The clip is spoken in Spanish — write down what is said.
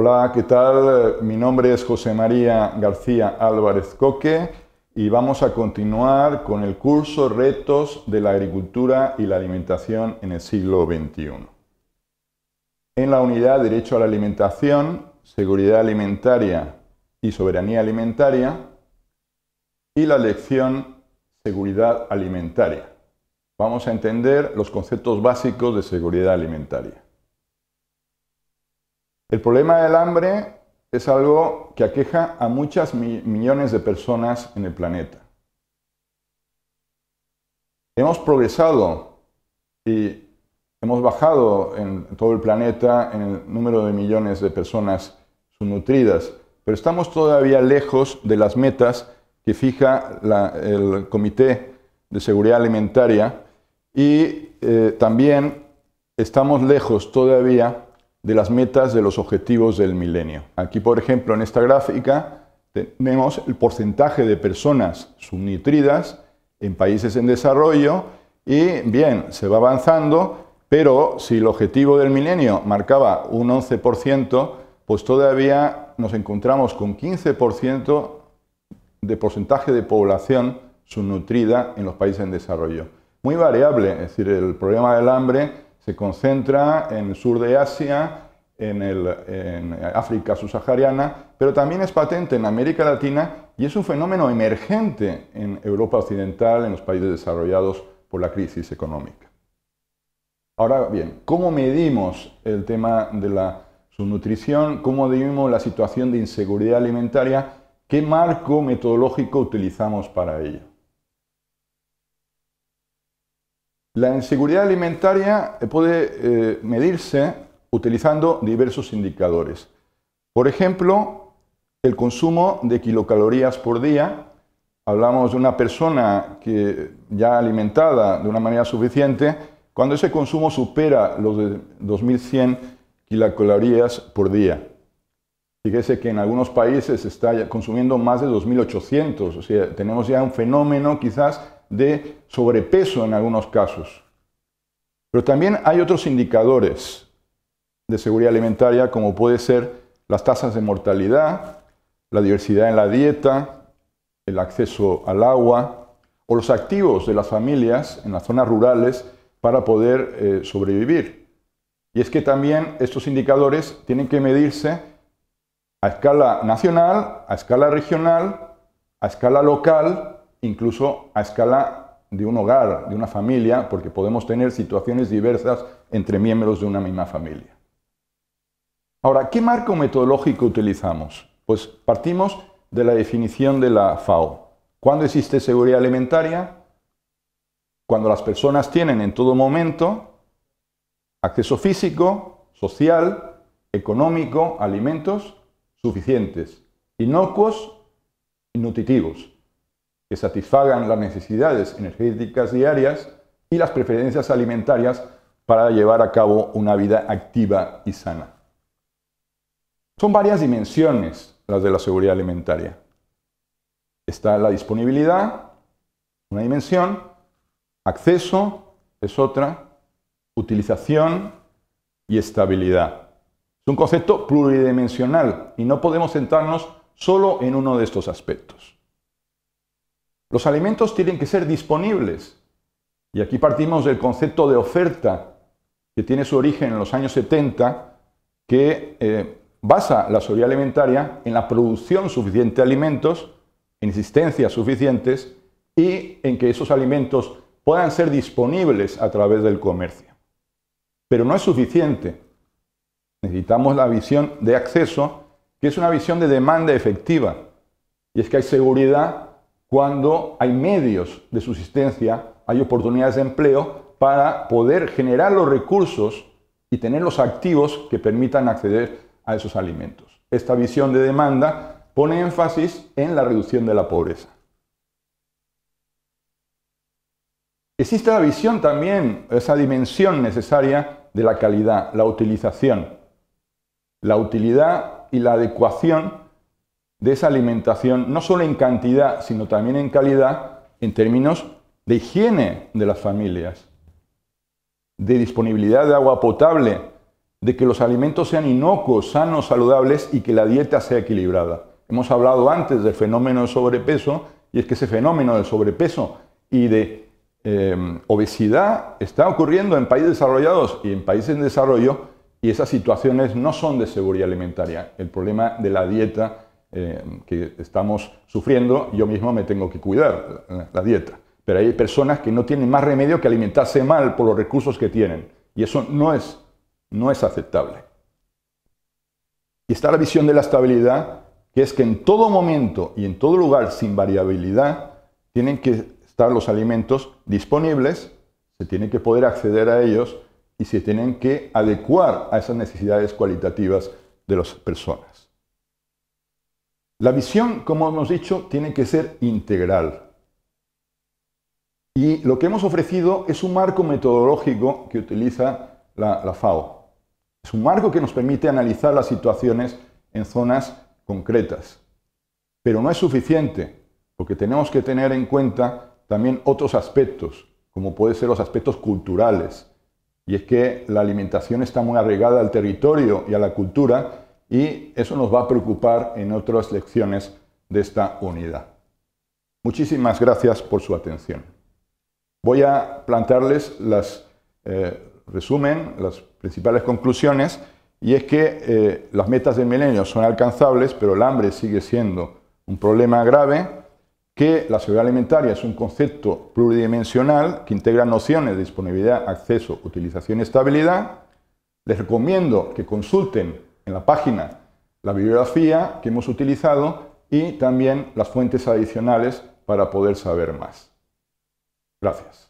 Hola, ¿qué tal? Mi nombre es José María García Álvarez Coque y vamos a continuar con el curso Retos de la Agricultura y la Alimentación en el siglo XXI. En la unidad Derecho a la Alimentación, Seguridad Alimentaria y Soberanía Alimentaria y la lección Seguridad Alimentaria. Vamos a entender los conceptos básicos de seguridad alimentaria. El problema del hambre es algo que aqueja a muchas millones de personas en el planeta. Hemos progresado y hemos bajado en todo el planeta en el número de millones de personas subnutridas, pero estamos todavía lejos de las metas que fija el Comité de Seguridad Alimentaria y eh, también estamos lejos todavía de las metas de los objetivos del milenio. Aquí, por ejemplo, en esta gráfica tenemos el porcentaje de personas subnutridas en países en desarrollo y bien, se va avanzando, pero si el objetivo del milenio marcaba un 11%, pues todavía nos encontramos con 15% de porcentaje de población subnutrida en los países en desarrollo. Muy variable, es decir, el problema del hambre se concentra en el sur de Asia, en, África subsahariana, pero también es patente en América Latina y es un fenómeno emergente en Europa Occidental, en los países desarrollados por la crisis económica. Ahora bien, ¿cómo medimos el tema de la subnutrición? ¿Cómo medimos la situación de inseguridad alimentaria? ¿Qué marco metodológico utilizamos para ello? La inseguridad alimentaria eh, puede eh, medirse utilizando diversos indicadores. Por ejemplo, el consumo de kilocalorías por día. Hablamos de una persona que ya alimentada de una manera suficiente, cuando ese consumo supera los de 2100 kilocalorías por día. Fíjese que en algunos países está consumiendo más de 2.800, o sea, tenemos ya un fenómeno quizás de sobrepeso en algunos casos. Pero también hay otros indicadores de seguridad alimentaria, como puede ser las tasas de mortalidad, la diversidad en la dieta, el acceso al agua o los activos de las familias en las zonas rurales para poder eh, sobrevivir. Y es que también estos indicadores tienen que medirse a escala nacional, a escala regional, a escala local incluso a escala de un hogar, de una familia, porque podemos tener situaciones diversas entre miembros de una misma familia. Ahora, ¿qué marco metodológico utilizamos? Pues partimos de la definición de la FAO. ¿Cuándo existe seguridad alimentaria? Cuando las personas tienen en todo momento acceso físico, social, económico, alimentos suficientes, inocuos y nutritivos que satisfagan las necesidades energéticas diarias y las preferencias alimentarias para llevar a cabo una vida activa y sana. Son varias dimensiones las de la seguridad alimentaria. Está la disponibilidad, una dimensión, acceso es otra, utilización y estabilidad. Es un concepto pluridimensional y no podemos centrarnos solo en uno de estos aspectos. Los alimentos tienen que ser disponibles. Y aquí partimos del concepto de oferta, que tiene su origen en los años 70, que eh, basa la seguridad alimentaria en la producción suficiente de alimentos, en existencias suficientes y en que esos alimentos puedan ser disponibles a través del comercio. Pero no es suficiente. Necesitamos la visión de acceso, que es una visión de demanda efectiva. Y es que hay seguridad cuando hay medios de subsistencia, hay oportunidades de empleo para poder generar los recursos y tener los activos que permitan acceder a esos alimentos. Esta visión de demanda pone énfasis en la reducción de la pobreza. Existe la visión también, esa dimensión necesaria de la calidad, la utilización. La utilidad y la adecuación de esa alimentación, no solo en cantidad, sino también en calidad, en términos de higiene de las familias, de disponibilidad de agua potable, de que los alimentos sean inocuos, sanos, saludables y que la dieta sea equilibrada. Hemos hablado antes del fenómeno del sobrepeso y es que ese fenómeno del sobrepeso y de em, obesidad está ocurriendo en países desarrollados y en países en desarrollo y esas situaciones no son de seguridad alimentaria. El problema de la dieta eh, que estamos sufriendo, yo mismo me tengo que cuidar eh, la, dieta. Pero hay personas que no tienen más remedio que alimentarse mal por los recursos que tienen. Y eso no es, no es aceptable. Y está la visión de la estabilidad, que es que en todo momento y en todo lugar sin variabilidad, tienen que estar los alimentos disponibles, se tienen que poder acceder a ellos y se tienen que adecuar a esas necesidades cualitativas de las personas. La visión, como hemos dicho, tiene que ser integral. Y lo que hemos ofrecido es un marco metodológico que utiliza la, FAO. Es un marco que nos permite analizar las situaciones en zonas concretas. Pero no es suficiente, porque tenemos que tener en cuenta también otros aspectos, como pueden ser los aspectos culturales. Y es que la alimentación está muy arraigada al territorio y a la cultura, y eso nos va a preocupar en otras lecciones de esta unidad. Muchísimas gracias por su atención. Voy a plantearles las eh, resumen, las principales conclusiones, y es que eh, las metas del milenio son alcanzables, pero el hambre sigue siendo un problema grave, que la seguridad alimentaria es un concepto pluridimensional que integra nociones de disponibilidad, acceso, utilización y estabilidad. Les recomiendo que consulten en la página la bibliografía que hemos utilizado y también las fuentes adicionales para poder saber más. Gracias.